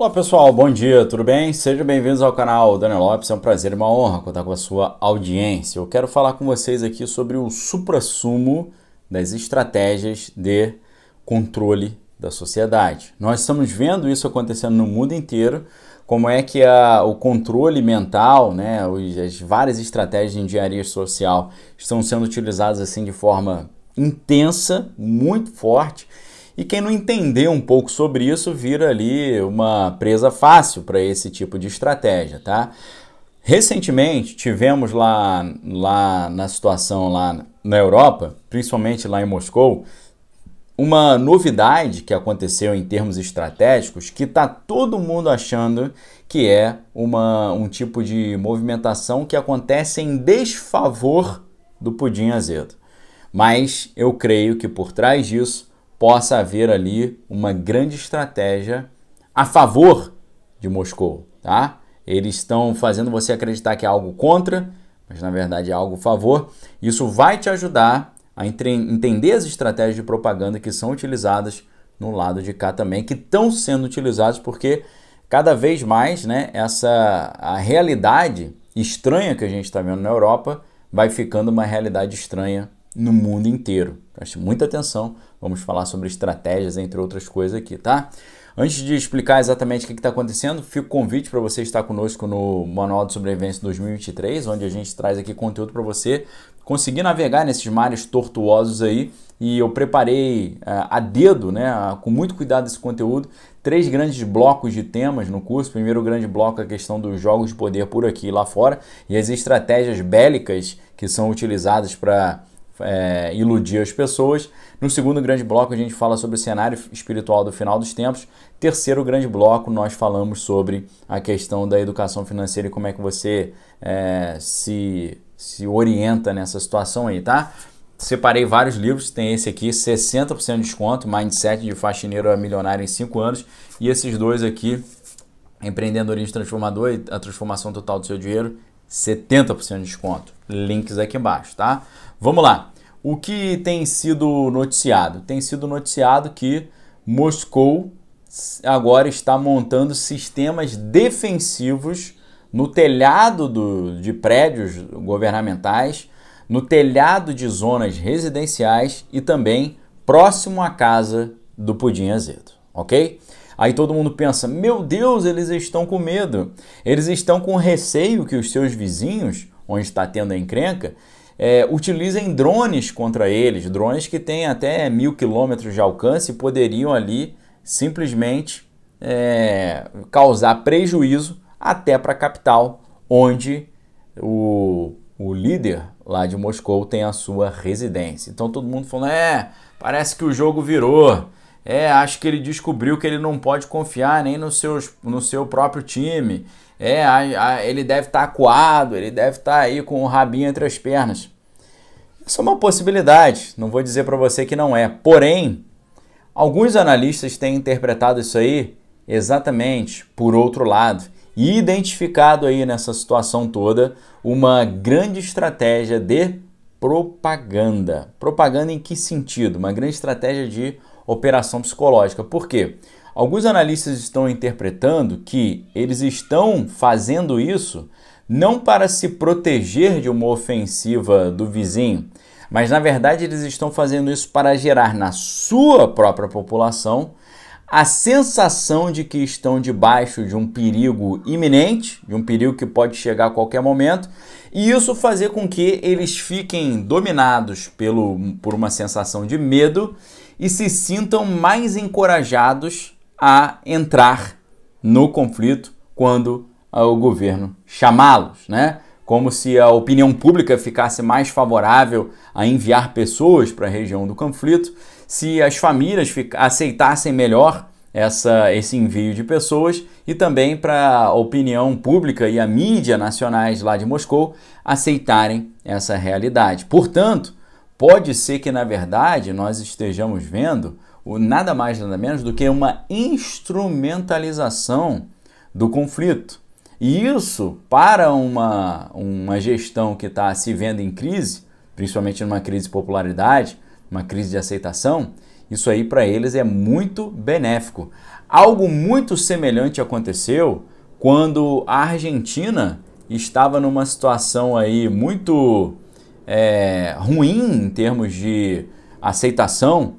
Olá pessoal, bom dia, tudo bem? Sejam bem-vindos ao canal Daniel Lopes, é um prazer e uma honra contar com a sua audiência. Eu quero falar com vocês aqui sobre o suprassumo das estratégias de controle da sociedade. Nós estamos vendo isso acontecendo no mundo inteiro, como é que a, o controle mental, né, as várias estratégias de engenharia social estão sendo utilizadas assim de forma intensa, muito forte, e quem não entender um pouco sobre isso vira ali uma presa fácil para esse tipo de estratégia, tá? Recentemente tivemos lá, lá na situação lá na Europa, principalmente lá em Moscou, uma novidade que aconteceu em termos estratégicos que está todo mundo achando que é uma, um tipo de movimentação que acontece em desfavor do pudim azedo. Mas eu creio que por trás disso possa haver ali uma grande estratégia a favor de Moscou, tá? Eles estão fazendo você acreditar que é algo contra, mas na verdade é algo a favor. Isso vai te ajudar a entender as estratégias de propaganda que são utilizadas no lado de cá também, que estão sendo utilizadas porque cada vez mais, né, essa a realidade estranha que a gente está vendo na Europa vai ficando uma realidade estranha no mundo inteiro. Preste muita atenção, vamos falar sobre estratégias, entre outras coisas aqui, tá? Antes de explicar exatamente o que está acontecendo, fica o convite para você estar conosco no Manual de Sobrevivência 2023, onde a gente traz aqui conteúdo para você conseguir navegar nesses mares tortuosos aí. E eu preparei uh, a dedo, né, uh, com muito cuidado esse conteúdo, três grandes blocos de temas no curso. Primeiro grande bloco é a questão dos jogos de poder por aqui e lá fora e as estratégias bélicas que são utilizadas para é, iludir as pessoas. No segundo grande bloco, a gente fala sobre o cenário espiritual do final dos tempos. Terceiro grande bloco, nós falamos sobre a questão da educação financeira e como é que você é, se, se orienta nessa situação aí, tá? Separei vários livros, tem esse aqui, 60% de desconto, Mindset de Faxineiro a Milionário em 5 anos, e esses dois aqui, Empreendedorismo Transformador e a Transformação Total do Seu Dinheiro, 70% de desconto. Links aqui embaixo, tá? Vamos lá. O que tem sido noticiado? Tem sido noticiado que Moscou agora está montando sistemas defensivos no telhado do, de prédios governamentais, no telhado de zonas residenciais e também próximo à casa do pudim azedo, ok? Aí todo mundo pensa: meu Deus, eles estão com medo, eles estão com receio que os seus vizinhos, onde está tendo a encrenca, é, utilizem drones contra eles, drones que têm até mil quilômetros de alcance e poderiam ali simplesmente é, causar prejuízo até para a capital, onde o, o líder lá de Moscou tem a sua residência. Então todo mundo falando, é, parece que o jogo virou é, acho que ele descobriu que ele não pode confiar nem no, seus, no seu próprio time. É, a, a, ele deve estar tá acuado, ele deve estar tá aí com o rabinho entre as pernas. Isso é uma possibilidade, não vou dizer para você que não é. Porém, alguns analistas têm interpretado isso aí exatamente por outro lado e identificado aí nessa situação toda uma grande estratégia de propaganda. Propaganda em que sentido? Uma grande estratégia de operação psicológica. Por quê? Alguns analistas estão interpretando que eles estão fazendo isso não para se proteger de uma ofensiva do vizinho, mas na verdade eles estão fazendo isso para gerar na sua própria população a sensação de que estão debaixo de um perigo iminente, de um perigo que pode chegar a qualquer momento, e isso fazer com que eles fiquem dominados pelo, por uma sensação de medo e se sintam mais encorajados a entrar no conflito quando ah, o governo chamá-los, né? Como se a opinião pública ficasse mais favorável a enviar pessoas para a região do conflito, se as famílias aceitassem melhor essa, esse envio de pessoas e também para a opinião pública e a mídia nacionais lá de Moscou aceitarem essa realidade. Portanto, Pode ser que, na verdade, nós estejamos vendo o nada mais nada menos do que uma instrumentalização do conflito. E isso, para uma, uma gestão que está se vendo em crise, principalmente numa crise de popularidade, uma crise de aceitação, isso aí para eles é muito benéfico. Algo muito semelhante aconteceu quando a Argentina estava numa situação aí muito é, ruim em termos de aceitação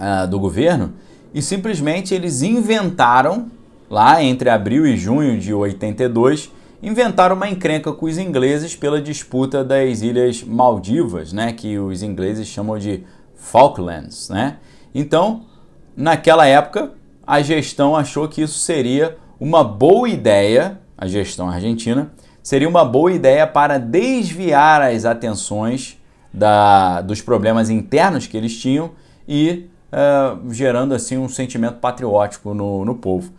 uh, do governo e simplesmente eles inventaram, lá entre abril e junho de 82, inventaram uma encrenca com os ingleses pela disputa das Ilhas Maldivas, né, que os ingleses chamam de Falklands. Né? Então, naquela época, a gestão achou que isso seria uma boa ideia, a gestão argentina, seria uma boa ideia para desviar as atenções da, dos problemas internos que eles tinham e uh, gerando assim um sentimento patriótico no, no povo.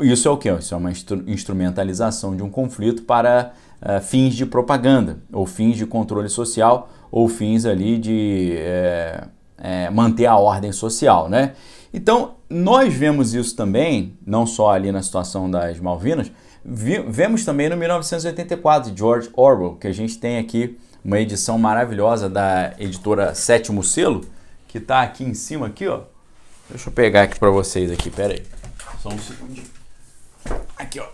Isso é o que? Isso é uma instrumentalização de um conflito para uh, fins de propaganda, ou fins de controle social, ou fins ali de é, é, manter a ordem social, né? Então, nós vemos isso também, não só ali na situação das Malvinas, Vemos também no 1984, George Orwell, que a gente tem aqui uma edição maravilhosa da editora Sétimo Selo, que está aqui em cima aqui, ó. Deixa eu pegar aqui para vocês aqui, pera aí. Só um segundinho. Aqui, ó.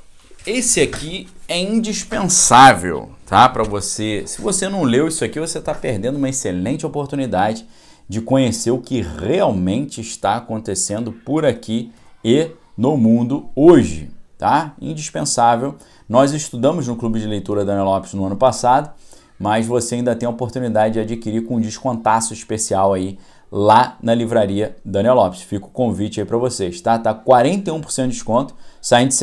Esse aqui é indispensável, tá? Para você, se você não leu isso aqui, você está perdendo uma excelente oportunidade de conhecer o que realmente está acontecendo por aqui e no mundo hoje tá? Indispensável. Nós estudamos no Clube de Leitura Daniel Lopes no ano passado, mas você ainda tem a oportunidade de adquirir com um descontaço especial aí lá na livraria Daniel Lopes. Fica o convite aí para vocês, tá? Tá 41% de desconto, saindo de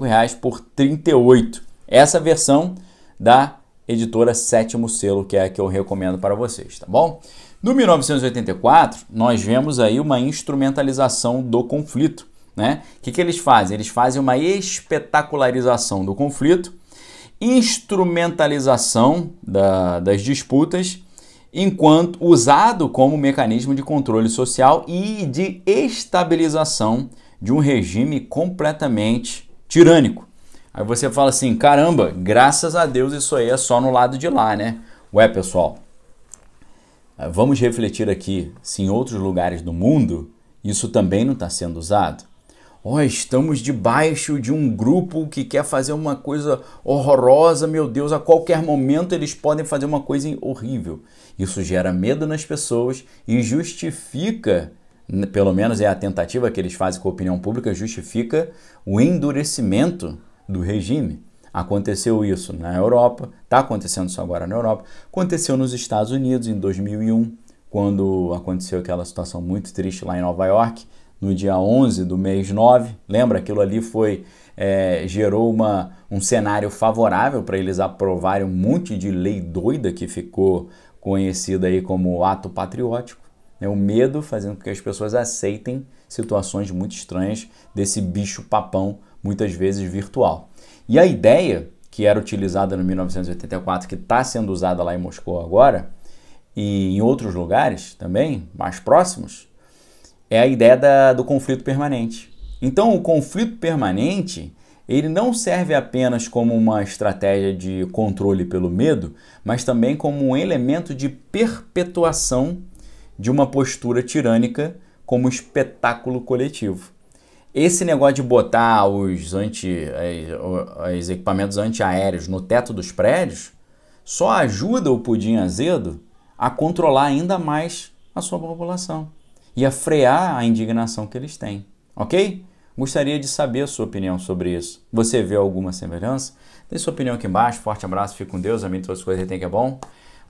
R$ reais por R$ 38. Essa versão da editora Sétimo Selo, que é a que eu recomendo para vocês, tá bom? No 1984, nós vemos aí uma instrumentalização do conflito né? O que, que eles fazem? Eles fazem uma espetacularização do conflito, instrumentalização da, das disputas, enquanto usado como mecanismo de controle social e de estabilização de um regime completamente tirânico. Aí você fala assim, caramba, graças a Deus isso aí é só no lado de lá, né? Ué, pessoal, vamos refletir aqui se em outros lugares do mundo isso também não está sendo usado. Ó, oh, estamos debaixo de um grupo que quer fazer uma coisa horrorosa, meu Deus, a qualquer momento eles podem fazer uma coisa horrível. Isso gera medo nas pessoas e justifica, pelo menos é a tentativa que eles fazem com a opinião pública, justifica o endurecimento do regime. Aconteceu isso na Europa, está acontecendo isso agora na Europa, aconteceu nos Estados Unidos em 2001, quando aconteceu aquela situação muito triste lá em Nova York no dia 11 do mês 9. Lembra, aquilo ali foi é, gerou uma, um cenário favorável para eles aprovarem um monte de lei doida que ficou conhecida aí como ato patriótico. Né? O medo fazendo com que as pessoas aceitem situações muito estranhas desse bicho papão, muitas vezes virtual. E a ideia que era utilizada no 1984, que está sendo usada lá em Moscou agora, e em outros lugares também, mais próximos, é a ideia da, do conflito permanente. Então, o conflito permanente ele não serve apenas como uma estratégia de controle pelo medo, mas também como um elemento de perpetuação de uma postura tirânica como espetáculo coletivo. Esse negócio de botar os, anti, eh, os equipamentos antiaéreos no teto dos prédios só ajuda o pudim azedo a controlar ainda mais a sua população e a frear a indignação que eles têm, ok? Gostaria de saber a sua opinião sobre isso. Você vê alguma semelhança? Dê sua opinião aqui embaixo. Forte abraço, fique com Deus, amém, todas as coisas tem que é bom.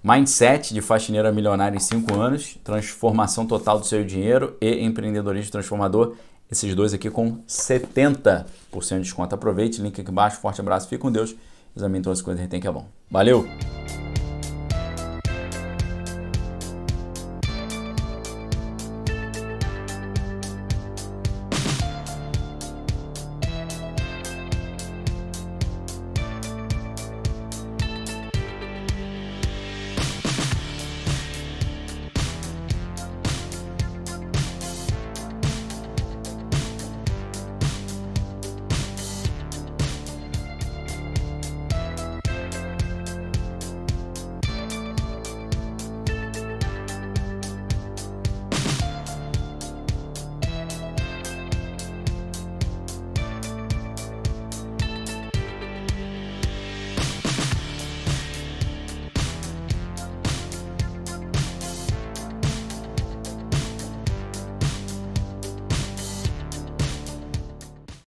Mindset de faxineira milionária em 5 anos, transformação total do seu dinheiro e empreendedorismo transformador. Esses dois aqui com 70% de desconto. Aproveite, link aqui embaixo. Forte abraço, fique com Deus. Examine todas as coisas que tem que é bom. Valeu!